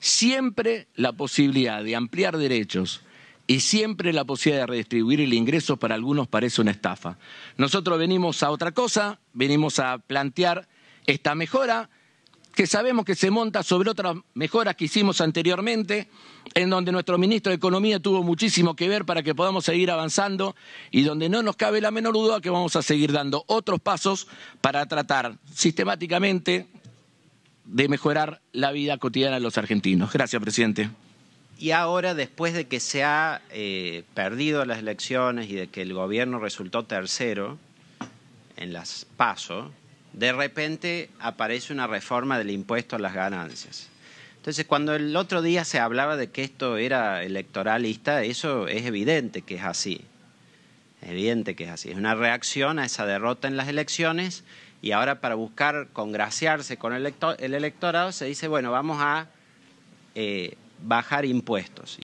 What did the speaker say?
siempre la posibilidad de ampliar derechos y siempre la posibilidad de redistribuir el ingreso para algunos parece una estafa. Nosotros venimos a otra cosa, venimos a plantear esta mejora que sabemos que se monta sobre otras mejoras que hicimos anteriormente, en donde nuestro ministro de Economía tuvo muchísimo que ver para que podamos seguir avanzando y donde no nos cabe la menor duda que vamos a seguir dando otros pasos para tratar sistemáticamente, de mejorar la vida cotidiana de los argentinos. Gracias, presidente. Y ahora, después de que se ha eh, perdido las elecciones y de que el gobierno resultó tercero en las PASO, de repente aparece una reforma del impuesto a las ganancias. Entonces, cuando el otro día se hablaba de que esto era electoralista, eso es evidente que es así. Es evidente que es así. Es una reacción a esa derrota en las elecciones y ahora para buscar congraciarse con el, electorado se dice, bueno, vamos a eh, bajar impuestos.